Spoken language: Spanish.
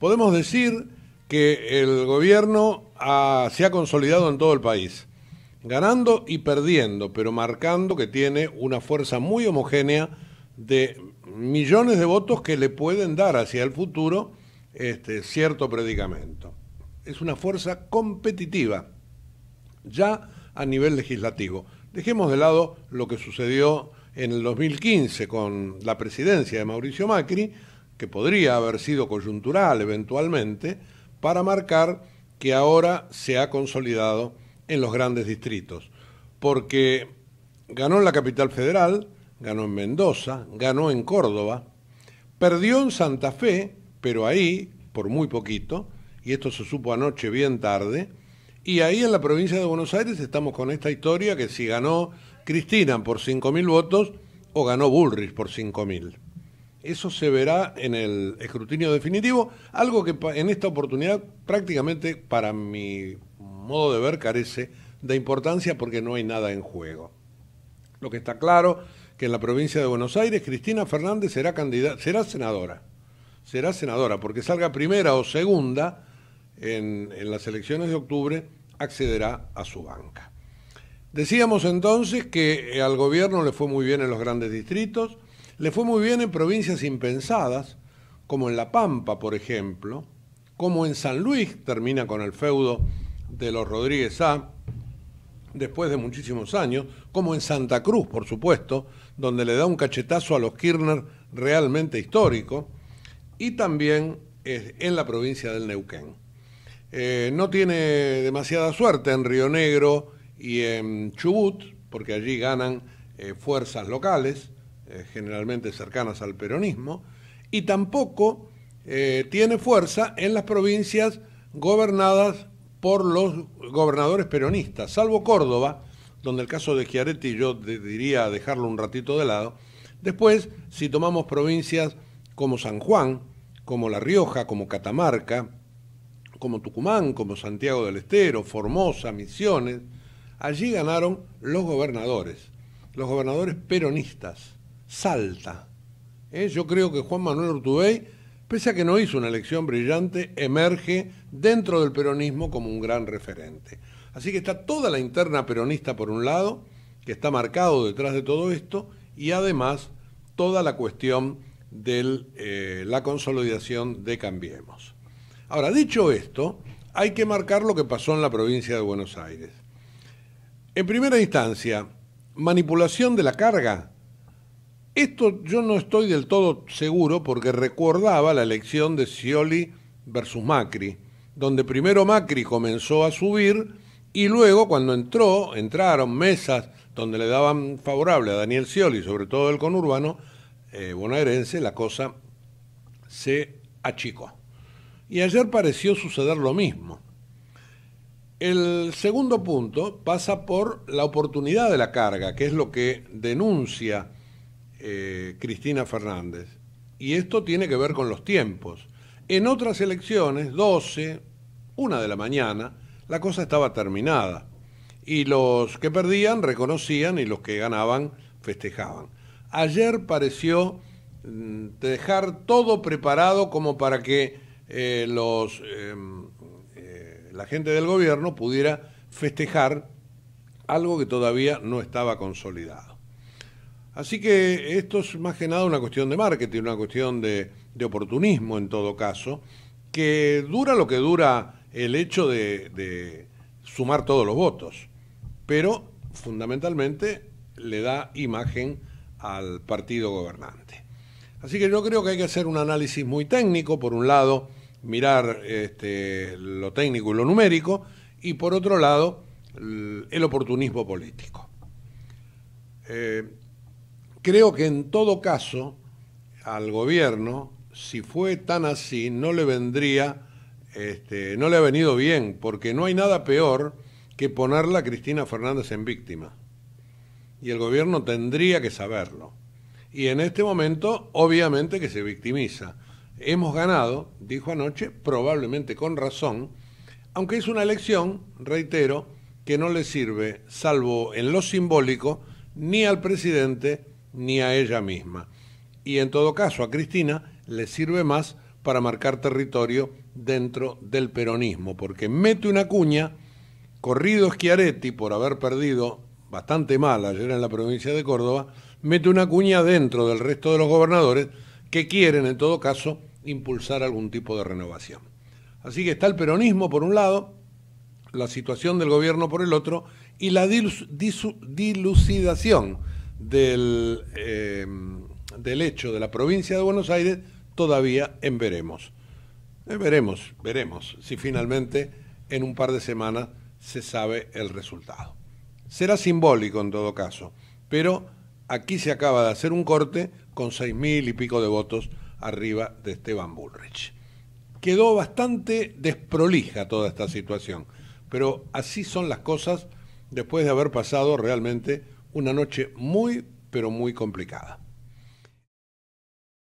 podemos decir que el gobierno ah, se ha consolidado en todo el país, ganando y perdiendo, pero marcando que tiene una fuerza muy homogénea de millones de votos que le pueden dar hacia el futuro este, cierto predicamento. Es una fuerza competitiva, ya a nivel legislativo. Dejemos de lado lo que sucedió en el 2015 con la presidencia de Mauricio Macri, que podría haber sido coyuntural eventualmente, para marcar que ahora se ha consolidado en los grandes distritos. Porque ganó en la capital federal, ganó en Mendoza, ganó en Córdoba, perdió en Santa Fe, pero ahí, por muy poquito, y esto se supo anoche bien tarde, y ahí en la provincia de Buenos Aires estamos con esta historia que si ganó Cristina por 5.000 votos o ganó Bullrich por 5.000. Eso se verá en el escrutinio definitivo, algo que en esta oportunidad prácticamente para mi modo de ver carece de importancia porque no hay nada en juego. Lo que está claro que en la provincia de Buenos Aires Cristina Fernández será candidata, será senadora, será senadora, porque salga primera o segunda en las elecciones de octubre, accederá a su banca. Decíamos entonces que eh, al gobierno le fue muy bien en los grandes distritos, le fue muy bien en provincias impensadas, como en La Pampa, por ejemplo, como en San Luis, termina con el feudo de los Rodríguez A, después de muchísimos años, como en Santa Cruz, por supuesto, donde le da un cachetazo a los Kirchner realmente histórico, y también en la provincia del Neuquén. Eh, no tiene demasiada suerte en Río Negro y en Chubut, porque allí ganan eh, fuerzas locales, eh, generalmente cercanas al peronismo, y tampoco eh, tiene fuerza en las provincias gobernadas por los gobernadores peronistas, salvo Córdoba, donde el caso de Giaretti yo diría dejarlo un ratito de lado. Después, si tomamos provincias como San Juan, como La Rioja, como Catamarca, como Tucumán, como Santiago del Estero, Formosa, Misiones, allí ganaron los gobernadores, los gobernadores peronistas. Salta. Eh, yo creo que Juan Manuel Urtubey, pese a que no hizo una elección brillante, emerge dentro del peronismo como un gran referente. Así que está toda la interna peronista por un lado, que está marcado detrás de todo esto, y además toda la cuestión de eh, la consolidación de Cambiemos. Ahora, dicho esto, hay que marcar lo que pasó en la provincia de Buenos Aires. En primera instancia, manipulación de la carga esto yo no estoy del todo seguro porque recordaba la elección de Scioli versus Macri, donde primero Macri comenzó a subir y luego cuando entró, entraron mesas donde le daban favorable a Daniel Scioli, sobre todo el conurbano eh, bonaerense, la cosa se achicó. Y ayer pareció suceder lo mismo. El segundo punto pasa por la oportunidad de la carga, que es lo que denuncia eh, Cristina Fernández. Y esto tiene que ver con los tiempos. En otras elecciones, 12, 1 de la mañana, la cosa estaba terminada. Y los que perdían reconocían y los que ganaban festejaban. Ayer pareció mm, dejar todo preparado como para que eh, los, em, eh, la gente del gobierno pudiera festejar algo que todavía no estaba consolidado. Así que esto es más que nada una cuestión de marketing, una cuestión de, oportunismo en todo caso, que dura lo que dura el hecho de, sumar todos los votos, pero fundamentalmente le da imagen al partido gobernante. Así que yo creo que hay que hacer un análisis muy técnico, por un lado, mirar este, lo técnico y lo numérico, y por otro lado, el oportunismo político. Eh, Creo que en todo caso al gobierno, si fue tan así, no le vendría, este, no le ha venido bien, porque no hay nada peor que ponerla a Cristina Fernández en víctima. Y el gobierno tendría que saberlo. Y en este momento, obviamente que se victimiza. Hemos ganado, dijo anoche, probablemente con razón, aunque es una elección, reitero, que no le sirve, salvo en lo simbólico, ni al presidente ni a ella misma. Y en todo caso, a Cristina le sirve más para marcar territorio dentro del peronismo, porque mete una cuña, corrido Schiaretti por haber perdido bastante mal ayer en la provincia de Córdoba, mete una cuña dentro del resto de los gobernadores que quieren, en todo caso, impulsar algún tipo de renovación. Así que está el peronismo por un lado, la situación del gobierno por el otro y la dilucidación del, eh, del hecho de la provincia de Buenos Aires todavía en veremos. En eh, veremos, veremos si finalmente en un par de semanas se sabe el resultado. Será simbólico en todo caso, pero aquí se acaba de hacer un corte con seis mil y pico de votos arriba de Esteban Bullrich. Quedó bastante desprolija toda esta situación, pero así son las cosas después de haber pasado realmente una noche muy, pero muy complicada.